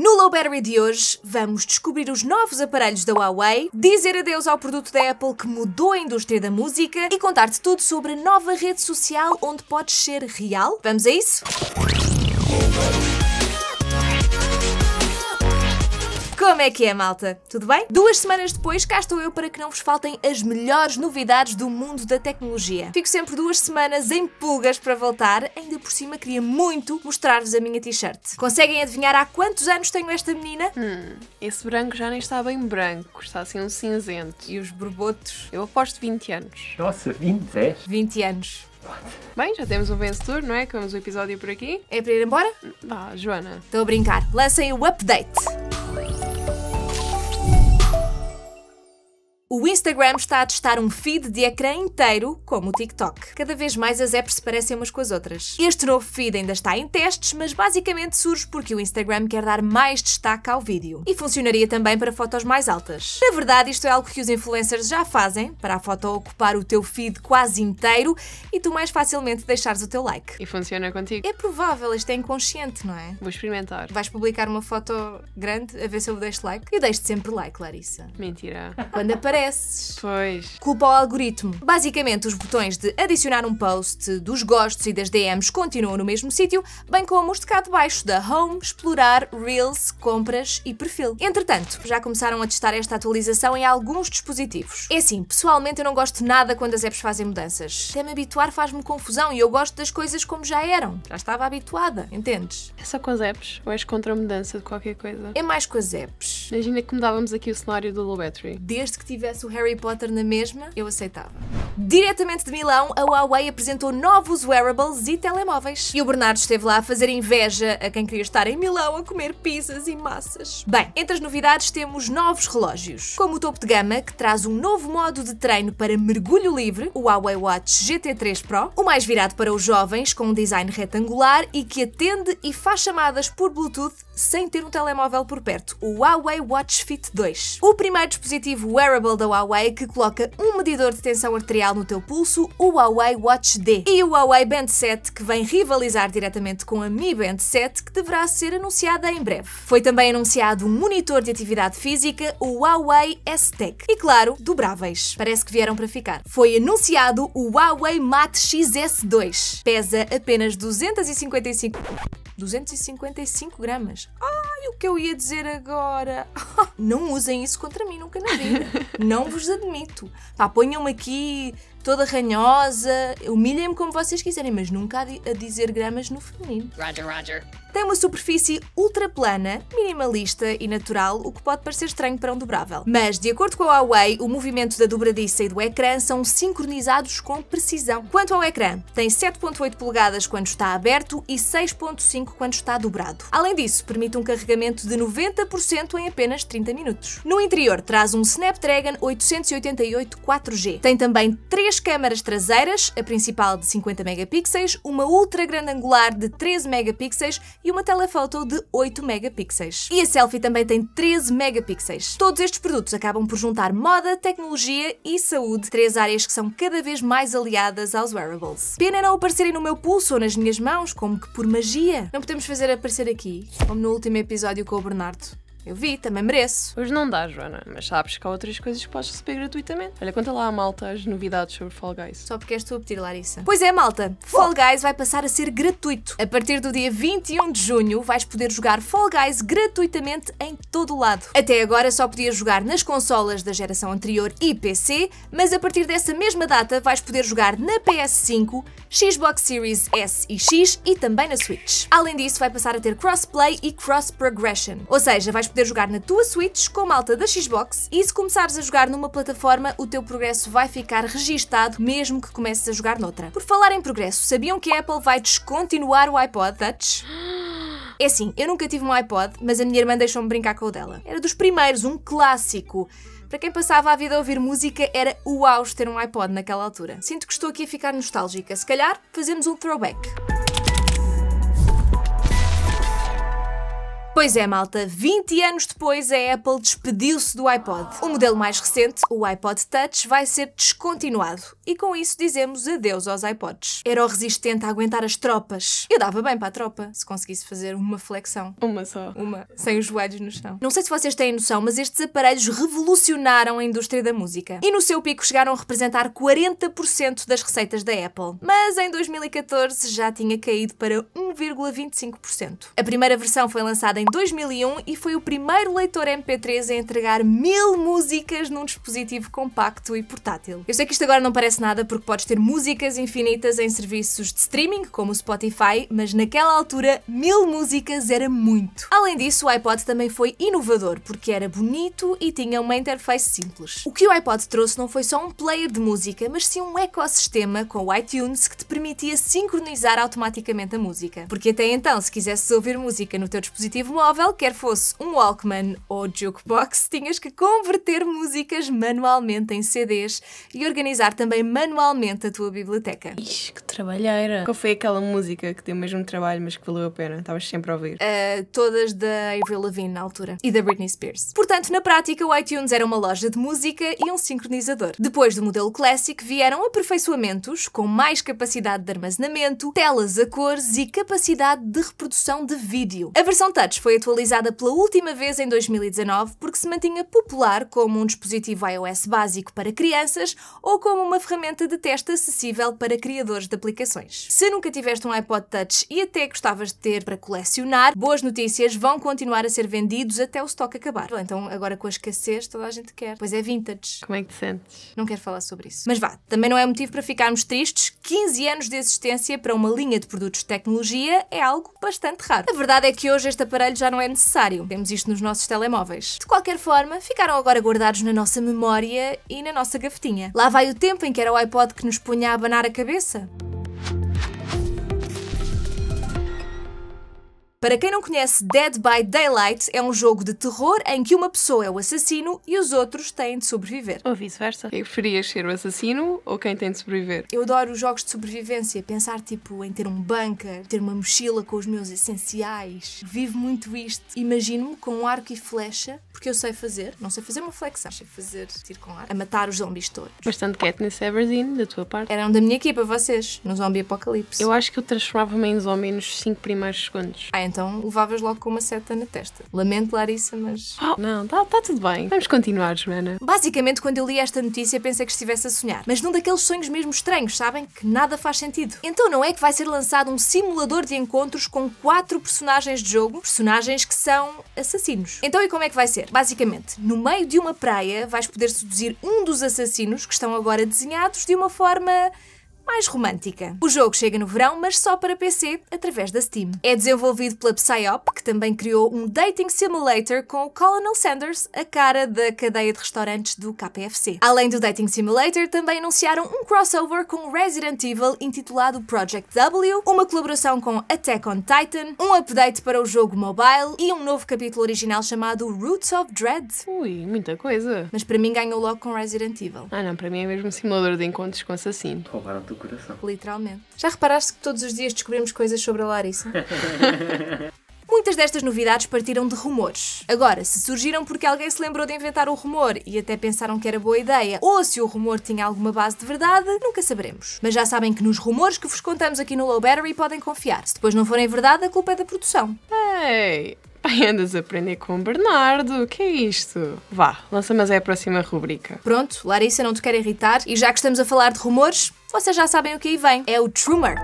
No Low Battery de hoje, vamos descobrir os novos aparelhos da Huawei, dizer adeus ao produto da Apple que mudou a indústria da música e contar-te tudo sobre a nova rede social onde podes ser real. Vamos a isso? Como é que é, malta? Tudo bem? Duas semanas depois, cá estou eu para que não vos faltem as melhores novidades do mundo da tecnologia. Fico sempre duas semanas em pulgas para voltar, ainda por cima queria muito mostrar-vos a minha t-shirt. Conseguem adivinhar há quantos anos tenho esta menina? Hum, esse branco já nem está bem branco, está assim um cinzento. E os borbotos? Eu aposto 20 anos. Nossa, 20 é? 20 anos. Bem, já temos um vencedor, não é? Acabamos o episódio por aqui. É para ir embora? Vá, Joana. Estou a brincar. Lancem o update. O Instagram está a testar um feed de ecrã inteiro, como o TikTok. Cada vez mais as apps se parecem umas com as outras. Este novo feed ainda está em testes, mas basicamente surge porque o Instagram quer dar mais destaque ao vídeo. E funcionaria também para fotos mais altas. Na verdade, isto é algo que os influencers já fazem, para a foto ocupar o teu feed quase inteiro e tu mais facilmente deixares o teu like. E funciona contigo? É provável, isto é inconsciente, não é? Vou experimentar. Vais publicar uma foto grande a ver se eu deixo like? Eu deixo sempre like, Larissa. Mentira. Quando aparece Pois. Culpa ao algoritmo. Basicamente, os botões de adicionar um post, dos gostos e das DMs continuam no mesmo sítio, bem como os de cá de baixo da Home, Explorar, Reels, Compras e Perfil. Entretanto, já começaram a testar esta atualização em alguns dispositivos. É assim, pessoalmente eu não gosto nada quando as apps fazem mudanças. Até me habituar faz-me confusão e eu gosto das coisas como já eram. Já estava habituada, entendes? É só com as apps ou és contra a mudança de qualquer coisa? É mais com as apps. Imagina que mudávamos aqui o cenário do Low Battery. Desde que tiver tivesse o Harry Potter na mesma, eu aceitava. Diretamente de Milão, a Huawei apresentou novos wearables e telemóveis. E o Bernardo esteve lá a fazer inveja a quem queria estar em Milão a comer pizzas e massas. Bem, entre as novidades temos novos relógios, como o topo de gama, que traz um novo modo de treino para mergulho livre, o Huawei Watch GT3 Pro, o mais virado para os jovens, com um design retangular e que atende e faz chamadas por Bluetooth sem ter um telemóvel por perto, o Huawei Watch Fit 2. O primeiro dispositivo wearable da Huawei que coloca um medidor de tensão arterial no teu pulso, o Huawei Watch D. E o Huawei Band 7, que vem rivalizar diretamente com a Mi Band 7, que deverá ser anunciada em breve. Foi também anunciado um monitor de atividade física, o Huawei S-Tech. E claro, dobráveis. Parece que vieram para ficar. Foi anunciado o Huawei Mate XS2. Pesa apenas 255 255 gramas. Ai, o que eu ia dizer agora? Não usem isso contra mim, nunca na vida. Não vos admito. Pá, ponham-me aqui toda ranhosa, humilhem-me como vocês quiserem, mas nunca a dizer gramas no feminino. Roger, roger. Tem uma superfície ultra plana, minimalista e natural, o que pode parecer estranho para um dobrável. Mas, de acordo com a Huawei, o movimento da dobradiça e do ecrã são sincronizados com precisão. Quanto ao ecrã, tem 7.8 polegadas quando está aberto e 6.5 quando está dobrado. Além disso, permite um carregamento de 90% em apenas 30 minutos. No interior, traz um Snapdragon 888 4G. Tem também três câmaras traseiras, a principal de 50 megapixels, uma ultra grande angular de 13 megapixels e uma telefoto de 8 megapixels. E a selfie também tem 13 megapixels. Todos estes produtos acabam por juntar moda, tecnologia e saúde, três áreas que são cada vez mais aliadas aos wearables. Pena não aparecerem no meu pulso ou nas minhas mãos, como que por magia. Não podemos fazer aparecer aqui, como no último episódio com o Bernardo. Eu vi, também mereço. Hoje não dá, Joana, mas sabes que há outras coisas que podes receber gratuitamente. Olha, conta lá à malta as novidades sobre Fall Guys. Só porque és tu a pedir, Larissa. Pois é, malta, Fall Guys vai passar a ser gratuito. A partir do dia 21 de junho vais poder jogar Fall Guys gratuitamente em todo o lado. Até agora só podias jogar nas consolas da geração anterior e PC, mas a partir dessa mesma data vais poder jogar na PS5, Xbox Series S e X e também na Switch. Além disso, vai passar a ter crossplay e cross progression, ou seja, vais poder poder jogar na tua Switch com a malta da Xbox e se começares a jogar numa plataforma, o teu progresso vai ficar registado mesmo que comeces a jogar noutra. Por falar em progresso, sabiam que a Apple vai descontinuar o iPod Touch? É assim, eu nunca tive um iPod, mas a minha irmã deixou-me brincar com o dela. Era dos primeiros, um clássico. Para quem passava a vida a ouvir música, era o auge ter um iPod naquela altura. Sinto que estou aqui a ficar nostálgica. Se calhar, fazemos um throwback. Pois é, malta, 20 anos depois a Apple despediu-se do iPod. O modelo mais recente, o iPod Touch, vai ser descontinuado e com isso dizemos adeus aos iPods. Era o resistente a aguentar as tropas. Eu dava bem para a tropa se conseguisse fazer uma flexão. Uma só. Uma, sem os joelhos no chão. Não sei se vocês têm noção, mas estes aparelhos revolucionaram a indústria da música e no seu pico chegaram a representar 40% das receitas da Apple. Mas em 2014 já tinha caído para 1 1,25%. A primeira versão foi lançada em 2001 e foi o primeiro leitor MP3 a entregar mil músicas num dispositivo compacto e portátil. Eu sei que isto agora não parece nada porque podes ter músicas infinitas em serviços de streaming, como o Spotify, mas naquela altura mil músicas era muito. Além disso, o iPod também foi inovador porque era bonito e tinha uma interface simples. O que o iPod trouxe não foi só um player de música, mas sim um ecossistema com o iTunes que te permitia sincronizar automaticamente a música. Porque até então, se quisesses ouvir música no teu dispositivo móvel, quer fosse um Walkman ou jukebox, tinhas que converter músicas manualmente em CDs e organizar também manualmente a tua biblioteca. Ixi, que trabalheira! Qual foi aquela música que deu o mesmo trabalho, mas que valeu a pena? Estavas sempre a ouvir. Uh, todas da Avril Lavigne na altura e da Britney Spears. Portanto, na prática, o iTunes era uma loja de música e um sincronizador. Depois do modelo Classic vieram aperfeiçoamentos com mais capacidade de armazenamento, telas a cores e capacidade capacidade de reprodução de vídeo. A versão touch foi atualizada pela última vez em 2019 porque se mantinha popular como um dispositivo iOS básico para crianças ou como uma ferramenta de teste acessível para criadores de aplicações. Se nunca tiveste um iPod Touch e até gostavas de ter para colecionar, boas notícias vão continuar a ser vendidos até o estoque acabar. então agora com a escassez toda a gente quer. Pois é vintage. Como é que te sentes? Não quero falar sobre isso. Mas vá, também não é motivo para ficarmos tristes. 15 anos de existência para uma linha de produtos de tecnologia é algo bastante raro. A verdade é que hoje este aparelho já não é necessário. Temos isto nos nossos telemóveis. De qualquer forma, ficaram agora guardados na nossa memória e na nossa gafetinha. Lá vai o tempo em que era o iPod que nos punha a abanar a cabeça. Para quem não conhece, Dead by Daylight é um jogo de terror em que uma pessoa é o assassino e os outros têm de sobreviver. Ou vice-versa. Quem preferias ser o assassino ou quem tem de sobreviver? Eu adoro jogos de sobrevivência, pensar tipo em ter um bunker, ter uma mochila com os meus essenciais. Vivo muito isto. Imagino-me com um arco e flecha, porque eu sei fazer. Não sei fazer uma flexão, sei fazer tiro com arco, a matar os zombies todos. Bastante Katniss Everdeen da tua parte. Eram da minha equipa, vocês, no Zombie Apocalipse. Eu acho que eu transformava-me em zombie nos 5 primeiros segundos. Ah, então levavas logo com uma seta na testa. Lamento, Larissa, mas. Oh, não, está tá tudo bem. Vamos continuar, Joana. Basicamente, quando eu li esta notícia, pensei que estivesse a sonhar, mas num daqueles sonhos mesmo estranhos, sabem? Que nada faz sentido. Então, não é que vai ser lançado um simulador de encontros com quatro personagens de jogo, personagens que são assassinos. Então, e como é que vai ser? Basicamente, no meio de uma praia, vais poder seduzir um dos assassinos que estão agora desenhados de uma forma mais romântica. O jogo chega no verão, mas só para PC, através da Steam. É desenvolvido pela Psyop, que também criou um dating simulator com o Colonel Sanders, a cara da cadeia de restaurantes do KPFC. Além do dating simulator, também anunciaram um crossover com Resident Evil intitulado Project W, uma colaboração com Attack on Titan, um update para o jogo mobile e um novo capítulo original chamado Roots of Dread. Ui, muita coisa. Mas para mim ganhou logo com Resident Evil. Ah não, para mim é mesmo um simulador de encontros com assassinos. Roubaram-te coração. Literalmente. Já reparaste que todos os dias descobrimos coisas sobre a Larissa? Muitas destas novidades partiram de rumores. Agora, se surgiram porque alguém se lembrou de inventar o rumor e até pensaram que era boa ideia, ou se o rumor tinha alguma base de verdade, nunca saberemos. Mas já sabem que nos rumores que vos contamos aqui no Low Battery podem confiar. Se depois não forem verdade, a culpa é da produção. Ei, Pai, andas a aprender com o Bernardo, o que é isto? Vá, lança me é a próxima rubrica. Pronto, Larissa, não te quero irritar e já que estamos a falar de rumores, vocês já sabem o que aí vem. É o Trumor.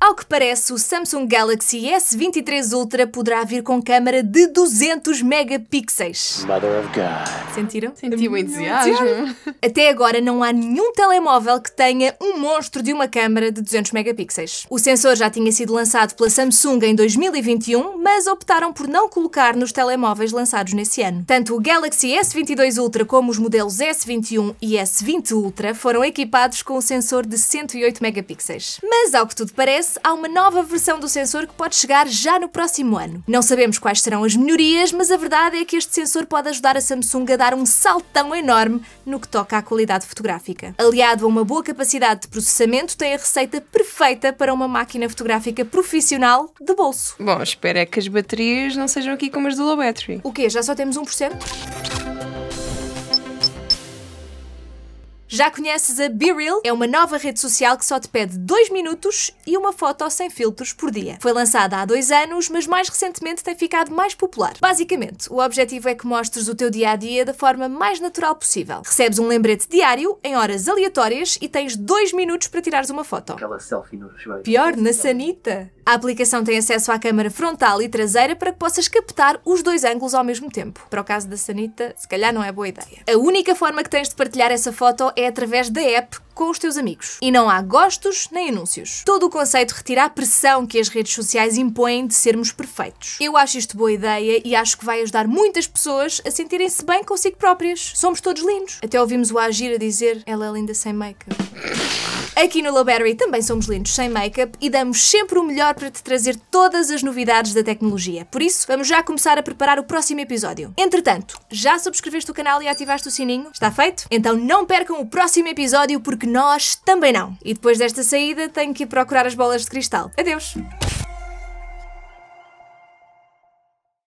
Ao que parece, o Samsung Galaxy S23 Ultra poderá vir com câmara de 200 megapixels. Mother of God. Sentiram? Senti o entusiasmo. Até agora não há nenhum telemóvel que tenha um monstro de uma câmara de 200 megapixels. O sensor já tinha sido lançado pela Samsung em 2021, mas optaram por não colocar nos telemóveis lançados nesse ano. Tanto o Galaxy S22 Ultra como os modelos S21 e S20 Ultra foram equipados com o sensor de 108 megapixels. Mas ao que tudo parece, há uma nova versão do sensor que pode chegar já no próximo ano. Não sabemos quais serão as melhorias, mas a verdade é que este sensor pode ajudar a Samsung a dar um saltão enorme no que toca à qualidade fotográfica. Aliado a uma boa capacidade de processamento, tem a receita perfeita para uma máquina fotográfica profissional de bolso. Bom, espero é que as baterias não sejam aqui como as do Low Battery. O quê? Já só temos 1%? Já conheces a Be Real? É uma nova rede social que só te pede 2 minutos e uma foto sem filtros por dia. Foi lançada há dois anos, mas mais recentemente tem ficado mais popular. Basicamente, o objetivo é que mostres o teu dia a dia da forma mais natural possível. Recebes um lembrete diário, em horas aleatórias, e tens 2 minutos para tirares uma foto. Aquela selfie no joelho. Pior, na sanita. A aplicação tem acesso à câmara frontal e traseira para que possas captar os dois ângulos ao mesmo tempo. Para o caso da sanita, se calhar não é boa ideia. A única forma que tens de partilhar essa foto é através da app com os teus amigos. E não há gostos nem anúncios. Todo o conceito retira a pressão que as redes sociais impõem de sermos perfeitos. Eu acho isto boa ideia e acho que vai ajudar muitas pessoas a sentirem-se bem consigo próprias. Somos todos lindos. Até ouvimos o Agir a dizer ela é linda sem make-up. Aqui no Lowberry também somos lindos sem make-up e damos sempre o melhor para te trazer todas as novidades da tecnologia. Por isso, vamos já começar a preparar o próximo episódio. Entretanto, já subscreveste o canal e ativaste o sininho? Está feito? Então não percam o próximo episódio porque nós também não. E depois desta saída tenho que ir procurar as bolas de cristal. Adeus!